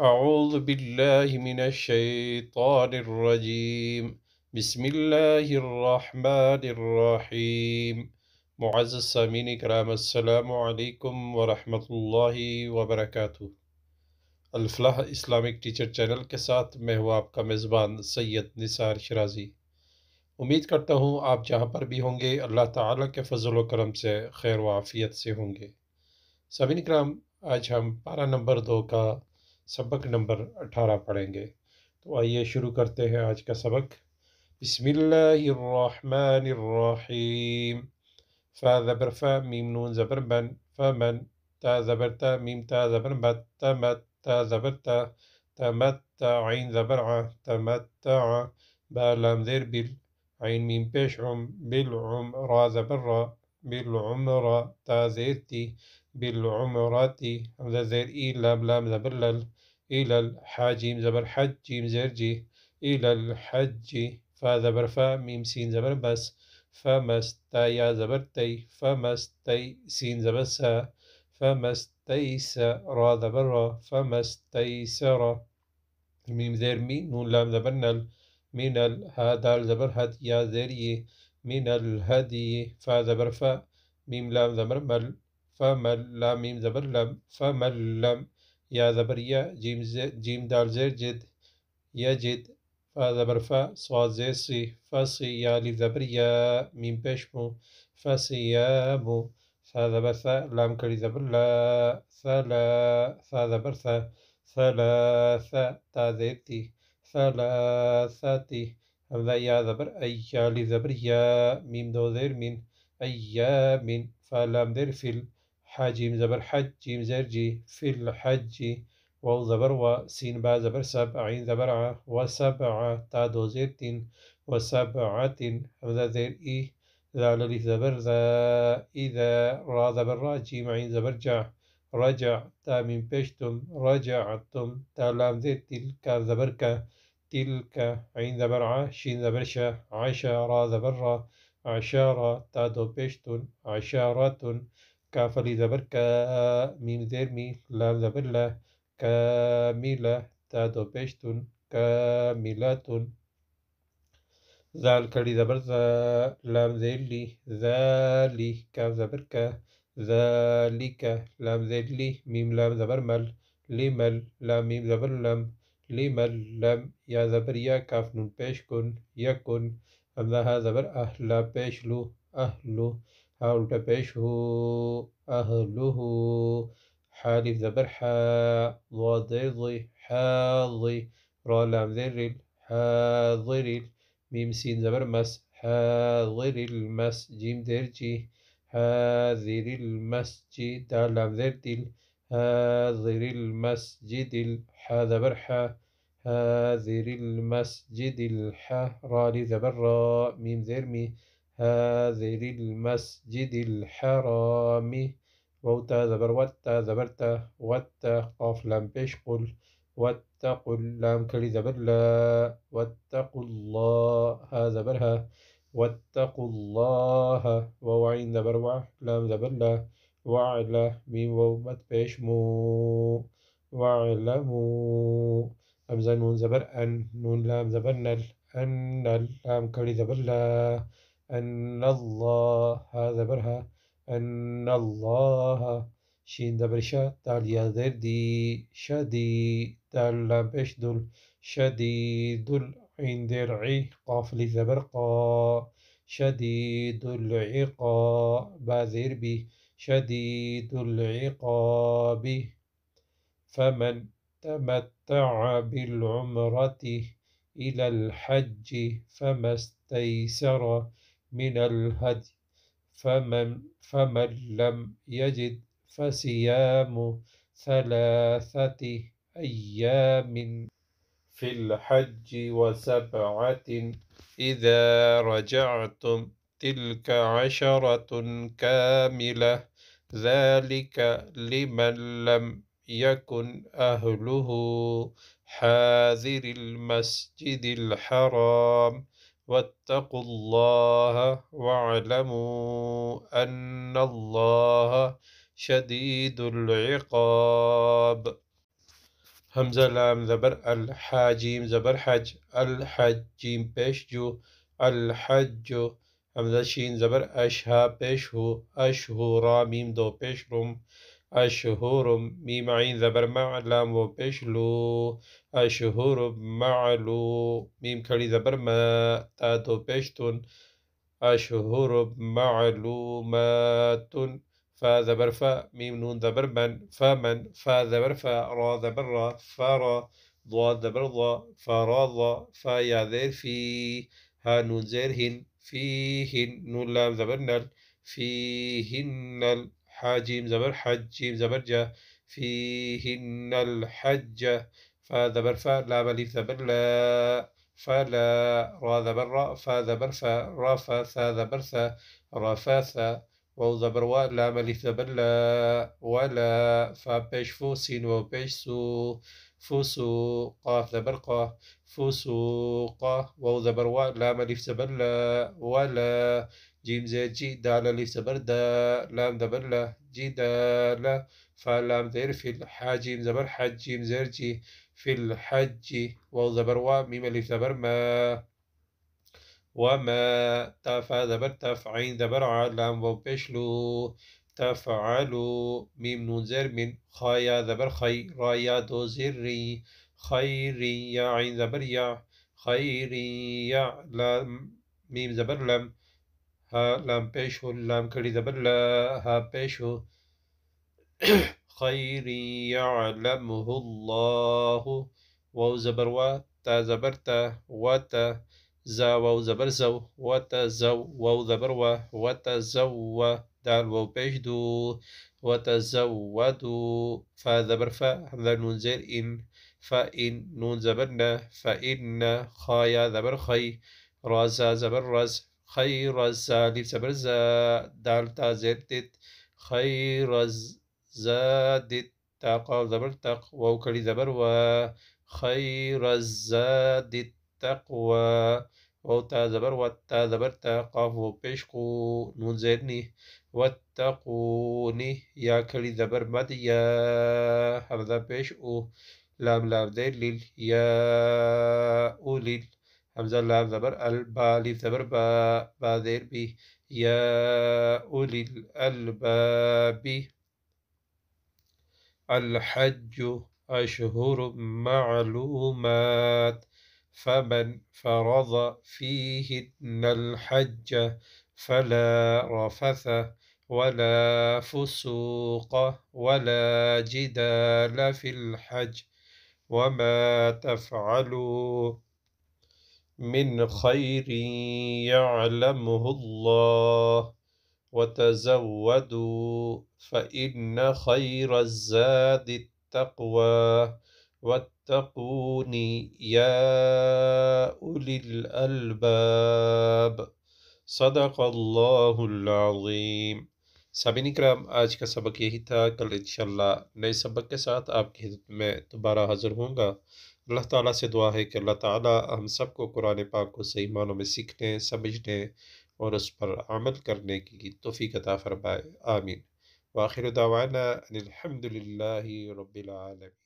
اعوذ باللہ من الشیطان الرجیم الرحمن الرحیم معذمین السلام علیکم ورحمۃ وبرکاتہ الفلاح اسلامک ٹیچر چینل کے ساتھ میں ہوں آپ کا مذبان سید نثار شرازی امید کرتا ہوں آپ جہاں پر بھی ہوں گے اللہ تعالیٰ کے فضل و کرم سے خیر و عافیت سے ہوں گے سامین اکرام آج ہم پارہ نمبر دو کا سبق نمبر اٹھارہ پڑھیں گے تو آئیے شروع کرتے ہیں آج کا سبق بسم اللہ الرحمن الرحیم فا زبر فا میم نون زبر بن فہ من تا زبر تا میم تا زبر بہ تا زبر تا تا عین زبر آ با لام زیر بل عین میم پیش ام بل ام تا زیر تی بالعمرات همزة زير إي لام لام زبرلل إلى الحاج زبر حج زرجي إلى الحج فا زبر فا ميم سين زبر بس فمستيا زبر تي فمستي سين زبر سا فمستيسر زبر را فمستيسر ميم زير مي نون لام زبر نل من الهدى زبر هد يا زير من الهدي فا زبر فا ميم لام زبر مل فمن لام ميم زبر لم فمن لم يا زبر يا جيم زي جيم دال زير جد يجد فا زبر فا صاد زير سي فصي يا لي زبر يا ميم بيش مو فصيام فا زبر ثا لام كلي زبر لا ثلا ثا زبر ثا ثلاثة تا زير هذا يا زبر أي يا لي زبر يا ميم دو زير مين أيام فلام دير فيل حاجيم زبر حج جيم زر جي في الحج واو زبر و سين با زبر سب عين زبر ع وسبعة تا دو زر تين وسبعة همزة زر إي ذا لليف زبر ذا إذا را زبر را جيم عين زبر جع رجع تا من بشتم رجعتم تا لام زر تلك زبر كا تلك عين زبر ع شين زبر شا عشرة زبر عشارة تا دو بشتن عشارة كافلي زبر كميم زيرمي لام زبرلة كاملة تادو بيشتون كاميلاتون زال كالي زبر زا لام زيرلي زالي كاف زبر كا ذلك لام زيرلي ميم لام زبر مل لمل لام ميم زبر لم لمل لم يا زبر يا كاف نون بيشكون يكون يكن همزة ها زبر أهلا بيش لو أهلو أو التبعشه أهله حالف زبر حا ضاضي حاضي را لام ذر حاضر ميم سين زبر مس حاضر المس جيم درجي حاضر المسجد دال لام ذر دل حاضر المسجد الحا زبر حا حاضر المسجد الحا را لذبر را ميم ذرمي هذر المسجد الحرام ووتا زبر وتا زبرتا وتا قاف لام بيش قل واتقوا اللام كلي زبر لا واتقوا الله زبرها واتقوا الله ووعين زبر وع لام زبر لا واعلى ميم واو بيش مو واعلموا نون زبر أن نون لام زبر نل أن اللام كلي زبر لا أن الله هذا برها أن الله شين دبرشا دال يادر دي شدي دال لامبش دل شديد عند رعي قاف لزبرقا شديد العقاب باذر بي شديد العقاب فمن تمتع بالعمرة إلى الحج فما استيسر من الهدي فمن, فمن لم يجد فصيام ثلاثة أيام في الحج وسبعة إذا رجعتم تلك عشرة كاملة ذلك لمن لم يكن أهله حاذر المسجد الحرام واتقوا الله واعلموا أن الله شديد العقاب همزة لام زبر الحاجيم زبر حج الحجيم جيم جو الحج همزة شين زبر أشها پیش هو أشهو راميم دو پیش روم الشهور ميم عين زبر مع لام وبش لو الشهور معلو ميم كلي زبر ما تاتو بشتون الشهور معلومات فا زبر فا ميم نون زبر من فمن فا زبر فا را زبر را فرا ضاد زبر ضا فراضا فا يا ذير في ها نون زيرهن فيهن نون لام زبر نل فيهن حاجيم زبر حجيم زبر جا فيهن الحج فا زبر فا لا ألف زبر لا فلا را زبر را فا زبر فا را فا ثا زبر ثا را فا ثا وو زبر وا لا ألف زبر لا ولا فا بيش فو سين واو بيش سو فسوق قاف زبر فسوق واو ذبر وا لام الف زبر لا ولا جيم زيد جي دال الف زبر دا لام زبر لا جي دال فلام ذير في الحاجيم زبر حجيم زير جي في الحج واو ذبر وا ميم الف زبر ما وما تفا ذبر تفعين ذبر عالم وبشلو تفعلوا ميم نون زر من خايا ذبر خي رايا دو زري خيري يا عين ذبر يا خيري يا لام ميم ذبر لم ها لام بيشو لام كري ذبر لا ها بيشو خيري يعلمه الله واو زبر وتا زبرتا وتا زا واو زبر زو وتا زو واو زبر وتا زو دعوا وبجدوا وتزودوا فذبر فا نون زير إن إن نون زبرنا فإن خايا زبر خي رازا زبر رز خير لف زبر زا دالتا خي خير زادت تاقا زبر تق ووكلي زبر و خير دت التقوى واو زبر وتا تا قاف و پیش کو نون زیر نی قو نی یا کلی زبر مد یا همزة پیش او لام لام دیر لیل یا او لیل همزة لام زبر البا لي زبر با با دیر بی زير بي يا أولي بی الحج أشهر معلومات فمن فرض فيهن الحج فلا رفث ولا فسوق ولا جدال في الحج وما تفعلوا من خير يعلمه الله وتزودوا فإن خير الزاد التقوى صدق اللہ سابین اکرام آج کا سبق یہی تھا کل انشاءاللہ نئے سبق کے ساتھ آپ کی میں دوبارہ حاضر ہوں گا اللہ تعالیٰ سے دعا ہے کہ اللہ تعالیٰ ہم سب کو قرآن پاک کو صحیح معنوں میں سیکھنے سمجھنے اور اس پر عمل کرنے کی توفیق عطا فرمائے آمین وآخر دعوانا الحمد للہ رب العالمین